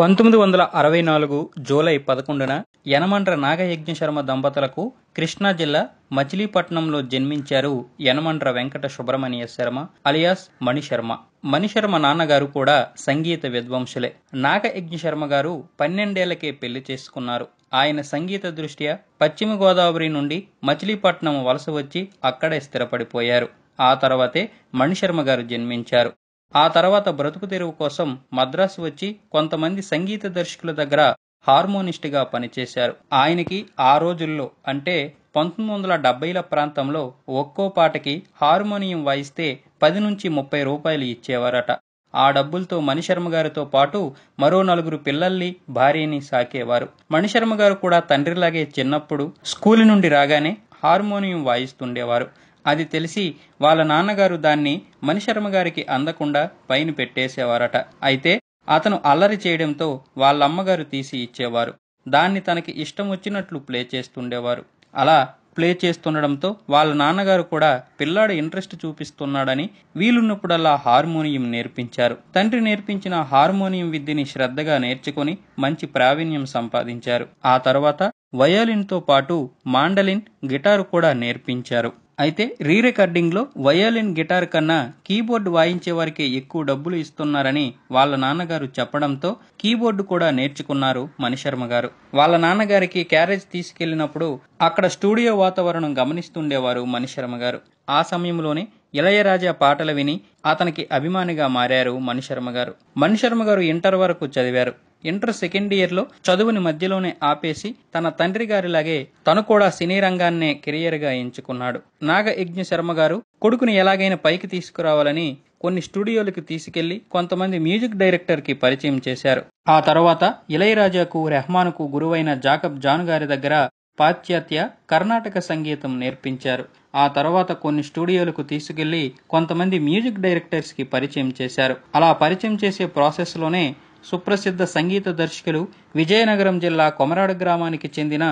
పంతొమ్మిది వందల అరవై నాలుగు జూలై పదకొండున యనమండ్ర నాగయజ్ఞ శర్మ దంపతులకు కృష్ణా జిల్లా మచిలీపట్నంలో జన్మించారు యనమండ్ర వెంకట సుబ్రహ్మణ్య శర్మ అలియాస్ మణిశర్మ మణిశర్మ నాన్నగారు కూడా సంగీత విద్వాంసులే నాగయజ్ఞ శర్మ గారు పన్నెండేళ్లకే పెళ్లి చేసుకున్నారు ఆయన సంగీత దృష్ట్యా పశ్చిమ గోదావరి నుండి మచిలీపట్నం వలస వచ్చి అక్కడే స్థిరపడిపోయారు ఆ తర్వాతే మణిశర్మ గారు జన్మించారు ఆ తర్వాత బ్రతుకు తెరువు కోసం మద్రాసు వచ్చి కొంతమంది సంగీత దర్శకుల దగ్గర హార్మోనిస్ట్గా పనిచేశారు ఆయనకి ఆ రోజుల్లో అంటే పంతొమ్మిది వందల డెబ్బైల ప్రాంతంలో ఒక్కో పాటకి హార్మోనియం వాయిస్తే పది నుంచి ముప్పై రూపాయలు ఇచ్చేవారట ఆ డబ్బులతో మణిశర్మ గారితో పాటు మరో నలుగురు పిల్లల్ని భార్యని సాకేవారు మణిశర్మ గారు కూడా తండ్రిలాగే చిన్నప్పుడు స్కూల్ నుండి రాగానే హార్మోనియం వాయిస్తుండేవారు అది తెలిసి వాళ్ళ నాన్నగారు దాన్ని మణిశర్మ గారికి అందకుండా పైన పెట్టేసేవారట అయితే అతను అల్లరి చేయడంతో వాళ్ళమ్మగారు తీసి ఇచ్చేవారు దాన్ని తనకి ఇష్టం వచ్చినట్లు ప్లే చేస్తుండేవారు అలా ప్లే చేస్తుండడంతో వాళ్ళ నాన్నగారు కూడా పిల్లాడు ఇంట్రెస్ట్ చూపిస్తున్నాడని వీలున్నప్పుడల్లా హార్మోనియం నేర్పించారు తండ్రి నేర్పించిన హార్మోనియం విద్యని శ్రద్ధగా నేర్చుకుని మంచి ప్రావీణ్యం సంపాదించారు ఆ తర్వాత వయోలిన్తో పాటు మాండలిన్ గిటారు కూడా నేర్పించారు అయితే రీ రికార్డింగ్లో వయోలిన్ గిటార్ కన్నా కీబోర్డ్ వాయించే వారికి ఎక్కువ డబ్బులు ఇస్తున్నారని వాళ్ళ నాన్నగారు చెప్పడంతో కీబోర్డు కూడా నేర్చుకున్నారు మణిశర్మ గారు వాళ్ళ నాన్నగారికి క్యారేజ్ తీసుకెళ్లినప్పుడు అక్కడ స్టూడియో వాతావరణం గమనిస్తుండేవారు మణిశర్మ గారు ఆ సమయంలోనే ఇళయరాజా పాటలు విని అతనికి అభిమానిగా మారారు మణిశర్మ గారు మణిశర్మ గారు ఇంటర్ వరకు చదివారు ఇంటర్ సెకండ్ ఇయర్లో చదువుని మధ్యలోనే ఆపేసి తన తండ్రి గారిలాగే తను కూడా సినీ రంగాన్నే కెరియర్గా ఎంచుకున్నాడు నాగ యజ్ఞ శర్మ గారు కొడుకుని ఎలాగైనా పైకి తీసుకురావాలని కొన్ని స్టూడియోలకు తీసుకెళ్లి కొంతమంది మ్యూజిక్ డైరెక్టర్కి పరిచయం చేశారు ఆ తర్వాత ఇళయరాజాకు రెహమాన్కు గురువైన జాకబ్ జాన్ గారి దగ్గర పాశ్చాత్య కర్ణాటక సంగీతం నేర్పించారు ఆ తర్వాత కొన్ని స్టూడియోలకు తీసుకెళ్లి కొంతమంది మ్యూజిక్ డైరెక్టర్స్కి పరిచయం చేశారు అలా పరిచయం చేసే ప్రాసెస్లోనే సుప్రసిద్ధ సంగీత దర్శకులు విజయనగరం జిల్లా కొమరాడ గ్రామానికి చెందిన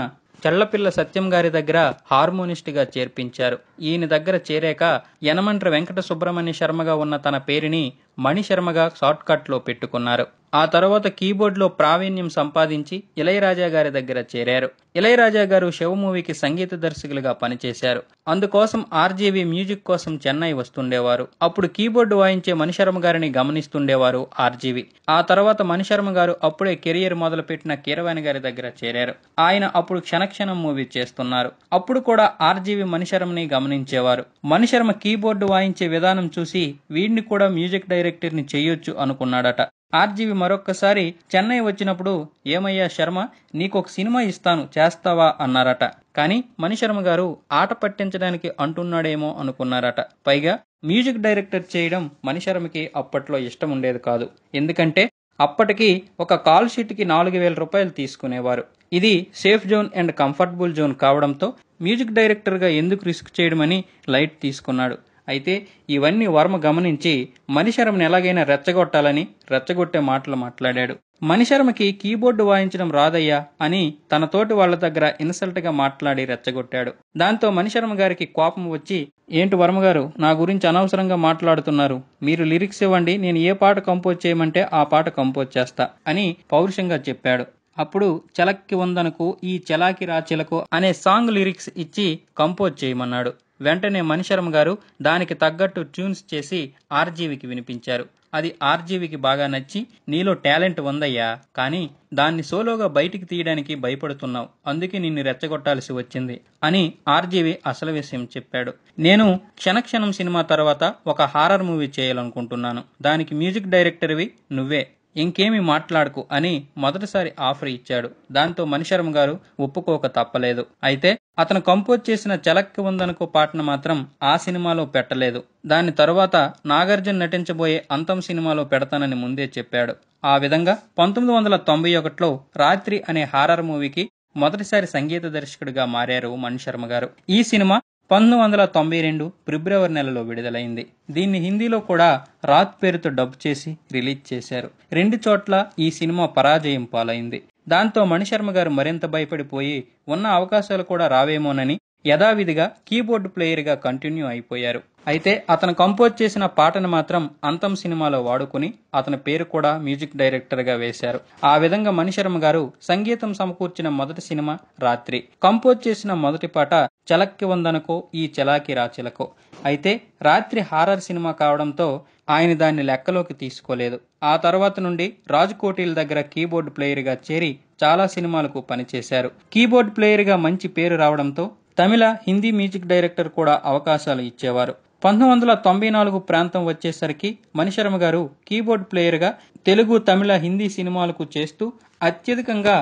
చల్లపిల్ల సత్యం గారి దగ్గర హార్మోనిస్ట్గా చేర్పించారు ఈయన దగ్గర చేరాక యనమంట్ర వెంకట సుబ్రహ్మణ్య శర్మగా ఉన్న తన పేరుని మణిశర్మగా షార్ట్కట్లో పెట్టుకున్నారు ఆ తర్వాత కీబోర్డ్లో ప్రావీణ్యం సంపాదించి ఇళయరాజా గారి దగ్గర చేరారు ఇళయరాజా గారు శివ మూవీకి సంగీత దర్శకులుగా పనిచేశారు అందుకోసం ఆర్జీవి మ్యూజిక్ కోసం చెన్నై వస్తుండేవారు అప్పుడు కీబోర్డు వాయించే మణిశర్మ గారిని గమనిస్తుండేవారు ఆర్జీవి ఆ తర్వాత మణిశర్మ గారు అప్పుడే కెరియర్ మొదలుపెట్టిన కీరవాణి గారి దగ్గర చేరారు ఆయన అప్పుడు క్షణక్షణం మూవీ చేస్తున్నారు అప్పుడు కూడా ఆర్జీవి మణిశర్మని గమని గమనించేవారు మణిశర్మ కీబోర్డు వాయించే విధానం చూసి వీడిని కూడా మ్యూజిక్ డైరెక్టర్ని చేయొచ్చు అనుకున్నాడట ఆర్జీవి మరొక్కసారి చెన్నై వచ్చినప్పుడు ఏమయ్యా శర్మ నీకొక సినిమా ఇస్తాను చేస్తావా అన్నారట కానీ మణిశర్మ గారు ఆట పట్టించడానికి అంటున్నాడేమో అనుకున్నారట పైగా మ్యూజిక్ డైరెక్టర్ చేయడం మణిశర్మకి అప్పట్లో ఇష్టం ఉండేది కాదు ఎందుకంటే అప్పటికి ఒక కాల్ షీట్కి నాలుగు వేల రూపాయలు తీసుకునేవారు ఇది safe zone and comfortable zone కావడంతో మ్యూజిక్ డైరెక్టర్గా ఎందుకు రిస్క్ చేయడమని లైట్ తీసుకున్నాడు అయితే ఇవన్నీ వర్మ గమనించి మణిశర్మని ఎలాగైనా రెచ్చగొట్టాలని రెచ్చగొట్టే మాటలు మాట్లాడాడు మణిశర్మకి కీబోర్డు వాయించడం రాదయ్యా అని తన తోటి వాళ్ళ దగ్గర ఇన్సల్ట్గా మాట్లాడి రెచ్చగొట్టాడు దాంతో మణిశర్మ గారికి కోపం వచ్చి ఏంటి వర్మగారు నా గురించి అనవసరంగా మాట్లాడుతున్నారు మీరు లిరిక్స్ ఇవ్వండి నేను ఏ పాట కంపోజ్ చేయమంటే ఆ పాట కంపోజ్ చేస్తా అని పౌరుషంగా చెప్పాడు అప్పుడు చలక్కి వందనకు ఈ చలాకి రాచిలకు అనే సాంగ్ లిరిక్స్ ఇచ్చి కంపోజ్ చేయమన్నాడు వెంటనే మణిశర్మ గారు దానికి తగ్గట్టు ట్యూన్స్ చేసి ఆర్జీవికి వినిపించారు అది ఆర్జీవికి బాగా నచ్చి నీలో టాలెంట్ ఉందయ్యా కానీ దాన్ని సోలోగా బయటికి తీయడానికి భయపడుతున్నావు అందుకే నిన్ను రెచ్చగొట్టాల్సి వచ్చింది అని ఆర్జీవి అసలు విషయం చెప్పాడు నేను క్షణక్షణం సినిమా తర్వాత ఒక హారర్ మూవీ చేయాలనుకుంటున్నాను దానికి మ్యూజిక్ డైరెక్టర్వి నువ్వే ఇంకేమి మాట్లాడకు అని మొదటిసారి ఆఫర్ ఇచ్చాడు దాంతో మణిశర్మ గారు ఒప్పుకోక తప్పలేదు అయితే అతను కంపోజ్ చేసిన చలక్కి ఉందనుకో పాటను మాత్రం ఆ సినిమాలో పెట్టలేదు దాని తరువాత నాగార్జున్ నటించబోయే అంతం సినిమాలో పెడతానని ముందే చెప్పాడు ఆ విధంగా పంతొమ్మిది వందల తొంభై ఒకటిలో రాత్రి అనే హారర్ మూవీకి మొదటిసారి సంగీత దర్శకుడిగా మారారు మణిశర్మ గారు ఈ సినిమా పంతొమ్మిది వందల తొంభై రెండు ఫిబ్రవరి నెలలో విడుదలైంది దీన్ని హిందీలో కూడా రాత్ పేరుతో డబ్ చేసి రిలీజ్ చేశారు రెండు చోట్ల ఈ సినిమా పరాజయం పాలైంది దాంతో మణిశర్మ గారు మరింత భయపడిపోయి ఉన్న అవకాశాలు కూడా రావేమోనని యథావిధిగా కీబోర్డ్ ప్లేయర్గా కంటిన్యూ అయిపోయారు అయితే అతను కంపోజ్ చేసిన పాటను మాత్రం అంతం సినిమాలో వాడుకుని అతని పేరు కూడా మ్యూజిక్ డైరెక్టర్గా వేశారు ఆ విధంగా మణిశర్మ గారు సంగీతం సమకూర్చిన మొదటి సినిమా రాత్రి కంపోజ్ చేసిన మొదటి పాట చలక్కి వందనకో ఈ చలాకి రాచలకో అయితే రాత్రి హారర్ సినిమా కావడంతో ఆయన దాన్ని లెక్కలోకి తీసుకోలేదు ఆ తర్వాత నుండి రాజ్ రాజకోటీల దగ్గర కీబోర్డ్ ప్లేయర్గా చేరి చాలా సినిమాలకు పనిచేశారు కీబోర్డ్ ప్లేయర్గా మంచి పేరు రావడంతో తమిళ హిందీ మ్యూజిక్ డైరెక్టర్ కూడా అవకాశాలు ఇచ్చేవారు పంతొమ్మిది వందల తొంభై నాలుగు ప్రాంతం వచ్చేసరికి మణిశర్మ గారు కీబోర్డ్ ప్లేయర్గా తెలుగు తమిళ హిందీ సినిమాలకు చేస్తూ అత్యధికంగా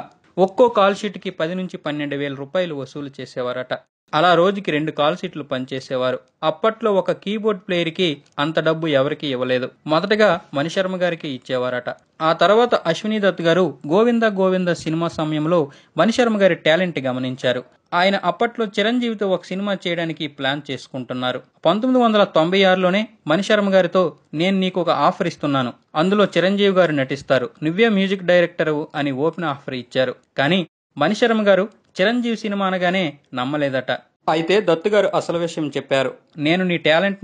ఒక్కో కాల్ షీట్కి పది నుంచి పన్నెండు వేల రూపాయలు వసూలు చేసేవారట అలా రోజుకి రెండు కాల్ సీట్లు పనిచేసేవారు అప్పట్లో ఒక కీబోర్డ్ ప్లేయర్కి అంత డబ్బు ఎవరికి ఇవ్వలేదు మొదటగా మణిశర్మ గారికి ఇచ్చేవారట ఆ తర్వాత అశ్విని దత్ గారు గోవింద గోవింద సినిమా సమయంలో మణిశర్మ గారి టాలెంట్ గమనించారు ఆయన అప్పట్లో చిరంజీవితో ఒక సినిమా చేయడానికి ప్లాన్ చేసుకుంటున్నారు పంతొమ్మిది వందల తొంభై ఆరులోనే మణిశర్మ గారితో నేను నీకు ఒక ఆఫర్ ఇస్తున్నాను అందులో చిరంజీవి గారు నటిస్తారు నువ్వే మ్యూజిక్ డైరెక్టర్ అని ఓపెన్ ఆఫర్ ఇచ్చారు కానీ మణిశర్మ గారు చిరంజీవి సినిమా అనగానే నమ్మలేదట అయితే దత్తుగారు అసలు విషయం చెప్పారు నేను నీ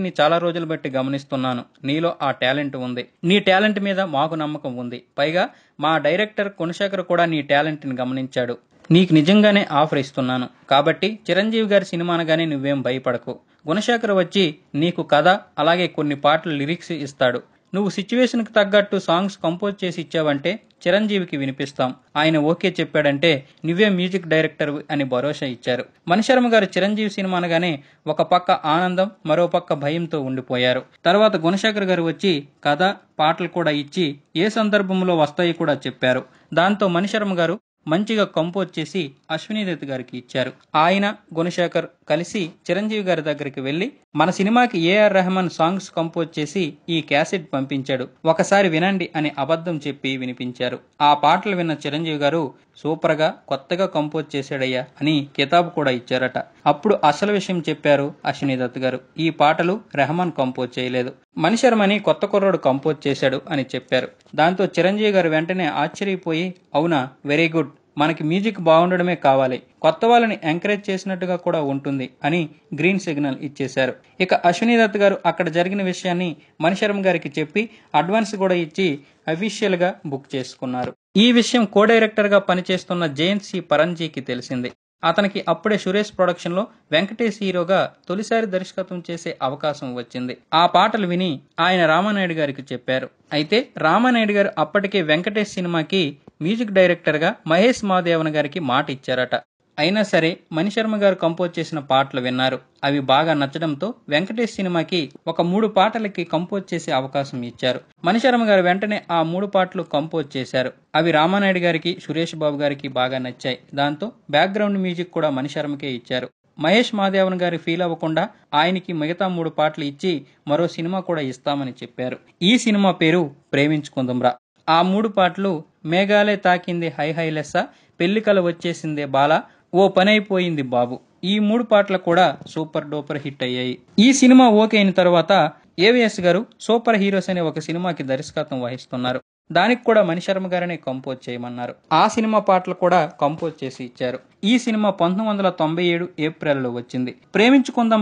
ని చాలా రోజులు బట్టి గమనిస్తున్నాను నీలో ఆ టాలెంట్ ఉంది నీ టాలెంట్ మీద మాకు నమ్మకం ఉంది పైగా మా డైరెక్టర్ కొనశేఖర్ కూడా నీ టాలెంట్ని గమనించాడు నీకు నిజంగానే ఆఫర్ ఇస్తున్నాను కాబట్టి చిరంజీవి గారి సినిమా అనగానే నువ్వేం భయపడకు గుణశేఖర్ వచ్చి నీకు కథ అలాగే కొన్ని పాటలు లిరిక్స్ ఇస్తాడు నువ్వు సిచ్యువేషన్కి తగ్గట్టు సాంగ్స్ కంపోజ్ చేసి ఇచ్చావంటే చిరంజీవికి వినిపిస్తాం ఆయన ఓకే చెప్పాడంటే నువ్వే మ్యూజిక్ డైరెక్టర్ అని భరోసా ఇచ్చారు మణిశర్మ గారు చిరంజీవి సినిమా అనగానే ఒక పక్క ఆనందం మరో పక్క భయంతో ఉండిపోయారు తర్వాత గుణశేఖర్ గారు వచ్చి కథ పాటలు కూడా ఇచ్చి ఏ సందర్భంలో వస్తాయి కూడా చెప్పారు దాంతో మణిశర్మ గారు మంచిగా కంపోజ్ చేసి అశ్వినీ దత్ గారికి ఇచ్చారు ఆయన గుణశేఖర్ కలిసి చిరంజీవి గారి దగ్గరికి వెళ్ళి మన సినిమాకి ఏఆర్ రెహమాన్ సాంగ్స్ కంపోజ్ చేసి ఈ క్యాసెట్ పంపించాడు ఒకసారి వినండి అని అబద్ధం చెప్పి వినిపించారు ఆ పాటలు విన్న చిరంజీవి గారు సూపర్గా కొత్తగా కంపోజ్ చేశాడయ్యా అని కితాబు కూడా ఇచ్చారట అప్పుడు అసలు విషయం చెప్పారు అశ్విని దత్ గారు ఈ పాటలు రెహమాన్ కంపోజ్ చేయలేదు మణిశర్మని కొత్త కుర్రాడు కంపోజ్ చేశాడు అని చెప్పారు దాంతో చిరంజీవి గారు వెంటనే ఆశ్చర్యపోయి అవునా వెరీ గుడ్ మనకి మ్యూజిక్ బాగుండడమే కావాలి కొత్త వాళ్ళని ఎంకరేజ్ చేసినట్టుగా కూడా ఉంటుంది అని గ్రీన్ సిగ్నల్ ఇచ్చేశారు ఇక అశ్విని దత్ గారు అక్కడ జరిగిన విషయాన్ని మణిశర్మ గారికి చెప్పి అడ్వాన్స్ కూడా ఇచ్చి అఫీషియల్గా బుక్ చేసుకున్నారు ఈ విషయం కో డైరెక్టర్గా పనిచేస్తున్న సి పరంజీకి తెలిసింది అతనికి అప్పుడే సురేష్ ప్రొడక్షన్లో వెంకటేష్ హీరోగా తొలిసారి దర్శకత్వం చేసే అవకాశం వచ్చింది ఆ పాటలు విని ఆయన రామానాయుడు గారికి చెప్పారు అయితే రామానాయుడు గారు అప్పటికే వెంకటేష్ సినిమాకి మ్యూజిక్ డైరెక్టర్గా మహేష్ మాదేవన్ గారికి మాట ఇచ్చారట అయినా సరే మణిశర్మ గారు కంపోజ్ చేసిన పాటలు విన్నారు అవి బాగా నచ్చడంతో వెంకటేష్ సినిమాకి ఒక మూడు పాటలకి కంపోజ్ చేసే అవకాశం ఇచ్చారు మణిశర్మ గారు వెంటనే ఆ మూడు పాటలు కంపోజ్ చేశారు అవి రామానాయుడు గారికి సురేష్ బాబు గారికి బాగా నచ్చాయి దాంతో బ్యాక్గ్రౌండ్ మ్యూజిక్ కూడా మణిశర్మకే ఇచ్చారు మహేష్ మాదేవన్ గారి ఫీల్ అవ్వకుండా ఆయనకి మిగతా మూడు పాటలు ఇచ్చి మరో సినిమా కూడా ఇస్తామని చెప్పారు ఈ సినిమా పేరు ప్రేమించుకుందంరా ఆ మూడు పాటలు మేఘాలే తాకింది హై హై లెస్స పెళ్లికలు వచ్చేసిందే బాల ఓ పనైపోయింది బాబు ఈ మూడు పాటలు కూడా సూపర్ డూపర్ హిట్ అయ్యాయి ఈ సినిమా ఓకే అయిన తర్వాత ఏవిఎస్ గారు సూపర్ హీరోస్ అనే ఒక సినిమాకి దర్శకత్వం వహిస్తున్నారు దానికి కూడా మణిశర్మ గారనే కంపోజ్ చేయమన్నారు ఆ సినిమా పాటలు కూడా కంపోజ్ చేసి ఇచ్చారు ఈ సినిమా పంతొమ్మిది వందల తొంభై ఏడు ఏప్రిల్లో వచ్చింది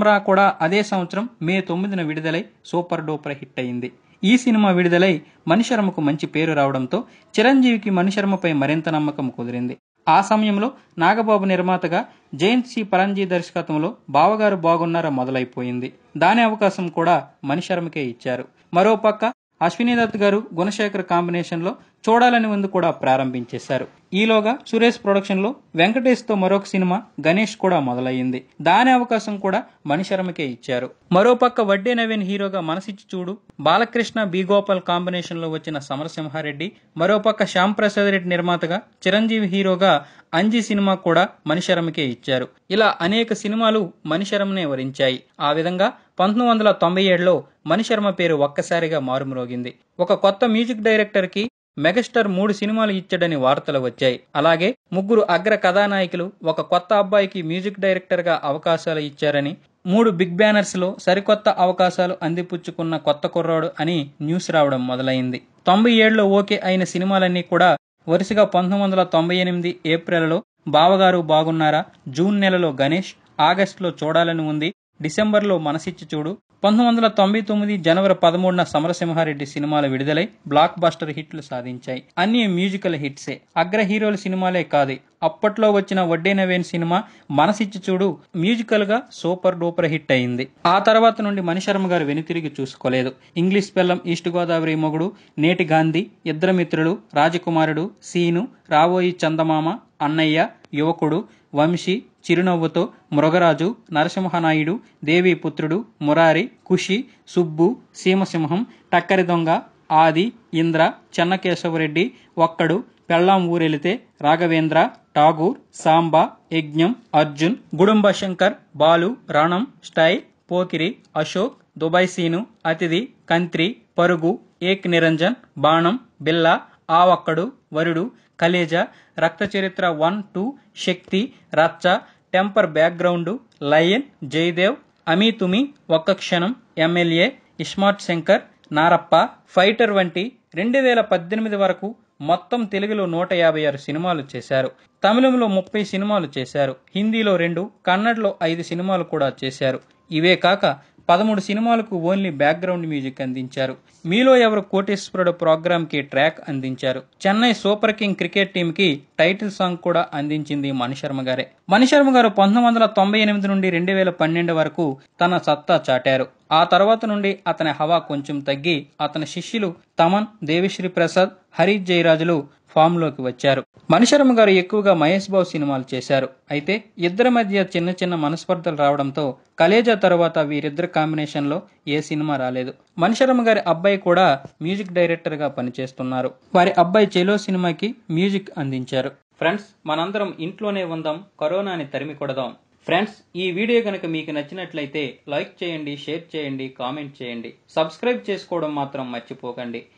రా కూడా అదే సంవత్సరం మే తొమ్మిదిన విడుదలై సూపర్ డూపర్ హిట్ అయింది ఈ సినిమా విడుదలై మణిశర్మకు మంచి పేరు రావడంతో చిరంజీవికి మణిశర్మపై మరింత నమ్మకం కుదిరింది ఆ సమయంలో నాగబాబు నిర్మాతగా జయంత్ సి పరంజీ దర్శకత్వంలో బావగారు బాగున్నారా మొదలైపోయింది దాని అవకాశం కూడా మణిశర్మకే ఇచ్చారు మరోపక్క అశ్వినీ దత్ గారు గుణశేఖర్ కాంబినేషన్లో చూడాలని ముందు కూడా ప్రారంభించేశారు ఈలోగా సురేష్ ప్రొడక్షన్ లో వెంకటేష్ తో మరొక సినిమా గణేష్ కూడా మొదలయ్యింది దాని అవకాశం కూడా మణిశర్మకే ఇచ్చారు మరోపక్క వడ్డే నవీన్ హీరోగా మనసిచ్చి చూడు బాలకృష్ణ బి గోపాల్ కాంబినేషన్ లో వచ్చిన సమరసింహారెడ్డి మరోపక్క శ్యామ్ ప్రసాద్ రెడ్డి నిర్మాతగా చిరంజీవి హీరోగా అంజీ సినిమా కూడా మణిశర్మకే ఇచ్చారు ఇలా అనేక సినిమాలు మణిశర్మనే వరించాయి ఆ విధంగా పంతొమ్మిది వందల తొంభై ఏడులో మణిశర్మ పేరు ఒక్కసారిగా మారుమ్రోగింది ఒక కొత్త మ్యూజిక్ డైరెక్టర్కి మెగాస్టార్ మూడు సినిమాలు ఇచ్చాడని వార్తలు వచ్చాయి అలాగే ముగ్గురు అగ్ర కథానాయకులు ఒక కొత్త అబ్బాయికి మ్యూజిక్ డైరెక్టర్ గా అవకాశాలు ఇచ్చారని మూడు బిగ్ బ్యానర్స్ లో సరికొత్త అవకాశాలు అందిపుచ్చుకున్న కొత్త కుర్రాడు అని న్యూస్ రావడం మొదలైంది తొంభై ఏడులో ఓకే అయిన సినిమాలన్నీ కూడా వరుసగా పంతొమ్మిది వందల తొంభై ఎనిమిది ఏప్రిల్లో బావగారు బాగున్నారా జూన్ నెలలో గణేష్ ఆగస్టులో చూడాలని ఉంది డిసెంబర్లో మనసిచ్చి చూడు పంతొమ్మిది వందల తొంభై తొమ్మిది జనవరి పదమూడున సమరసింహారెడ్డి సినిమాలు విడుదలై బ్లాక్ బాస్టర్ హిట్లు సాధించాయి అన్ని మ్యూజికల్ హిట్సే అగ్ర హీరోల సినిమాలే కాదు అప్పట్లో వచ్చిన వడ్డే నవేన్ సినిమా మనసిచ్చి చూడు మ్యూజికల్గా సూపర్ డూపర్ హిట్ అయింది ఆ తర్వాత నుండి మణిశర్మ గారు వెనుతిరిగి చూసుకోలేదు ఇంగ్లీష్ పిల్లం ఈస్ట్ గోదావరి మొగుడు నేటి గాంధీ ఇద్దరు మిత్రులు రాజకుమారుడు సీను రావోయి చందమామ అన్నయ్య యువకుడు వంశీ చిరునవ్వుతో మృగరాజు నరసింహనాయుడు దేవీపుత్రుడు మురారి కుషి సుబ్బు సీమసింహం టక్కరి దొంగ ఆది ఇంద్ర చెన్నకేశవరెడ్డి ఒక్కడు పెళ్ళాం ఊరెళితే రాఘవేంద్ర ఠాగూర్ సాంబా యజ్ఞం అర్జున్ గుడుంబ శంకర్ బాలు రణం స్టై పోకిరి అశోక్ దుబాయ్ సీను అతిథి కంత్రి పరుగు ఏక్ నిరంజన్ బాణం బిల్లా ఆ ఒక్కడు వరుడు కలేజా రక్త చరిత్ర one two Shakti Racha temper background lion Jayadev Ami Tumi Okka Kshanam MLA smart Shankar Narappa fighter వంటి రెండు వేల పద్దెనిమిది వరకు మొత్తం తెలుగులో నూట యాభై ఆరు సినిమాలు చేశారు తమిళంలో ముప్పై సినిమాలు చేశారు హిందీలో రెండు కన్నడలో ఐదు సినిమాలు కూడా చేశారు ఇవే కాక పదమూడు సినిమాలకు ఓన్లీ బ్యాక్గ్రౌండ్ మ్యూజిక్ అందించారు మీలో ఎవరు కోటేశ్వరుడు కి ట్రాక్ అందించారు చెన్నై సూపర్ కింగ్ క్రికెట్ టీంకి టైటిల్ సాంగ్ కూడా అందించింది మణిశర్మ గారే మణిశర్మ గారు పంతొమ్మిది వందల తొంభై ఎనిమిది నుండి రెండు వేల పన్నెండు వరకు తన సత్తా చాటారు ఆ తర్వాత నుండి అతని హవా కొంచెం తగ్గి అతని శిష్యులు తమన్ దేవిశ్రీ ప్రసాద్ హరీష్ జయరాజులు ఫామ్ లోకి వచ్చారు మణిశర్మ గారు ఎక్కువగా మహేష్ బాబు సినిమాలు చేశారు అయితే ఇద్దరి మధ్య చిన్న చిన్న మనస్పర్ధలు రావడంతో కలేజా తర్వాత వీరిద్దరి కాంబినేషన్లో ఏ సినిమా రాలేదు మణిశర్మ గారి అబ్బాయి కూడా మ్యూజిక్ డైరెక్టర్గా పనిచేస్తున్నారు వారి అబ్బాయి చెలో సినిమాకి మ్యూజిక్ అందించారు ఫ్రెండ్స్ మనందరం ఇంట్లోనే ఉందాం కరోనాని తరిమి కొడదాం ఫ్రెండ్స్ ఈ వీడియో కనుక మీకు నచ్చినట్లయితే లైక్ చేయండి షేర్ చేయండి కామెంట్ చేయండి సబ్స్క్రైబ్ చేసుకోవడం మాత్రం మర్చిపోకండి